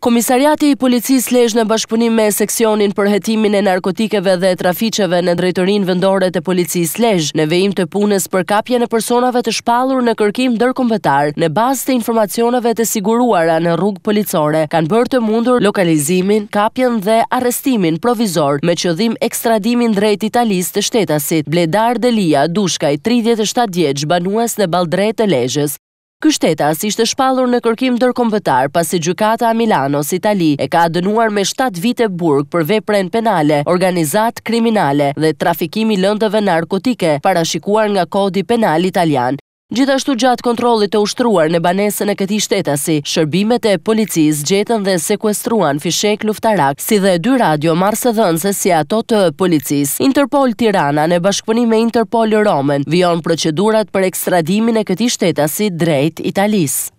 Komisariati i policisë lejsh në bashkëpunim me seksionin për hetimin e narkotikeve dhe traficheve në drejtorin vendore të policisë lejsh në vejim të punës për kapje në personave të shpalur në kërkim dërkombetar në bazë të informacionave të siguruara në rrugë policore, kanë bërë të mundur lokalizimin, kapjen dhe arrestimin provizor me qëdhim ekstradimin drejt italis të shtetasit, Bledar Delia, Dushkaj, 37 djeqë, banuas në baldrejt të lejshës. Kështetas ishte shpalur në kërkim dërkombëtar pasi gjukata a Milanos Itali e ka adënuar me 7 vite burg për vepren penale, organizat kriminale dhe trafikimi lëndëve narkotike parashikuar nga kodi penal italian. Gjithashtu gjatë kontrolit të ushtruar në banesën e këti shtetasi, shërbimet e policis gjetën dhe sekuestruan fishek luftarak, si dhe dy radio marse dhënëse si ato të policis. Interpol Tirana në bashkëpunim me Interpol Romen vion procedurat për ekstradimin e këti shtetasi drejt Italisë.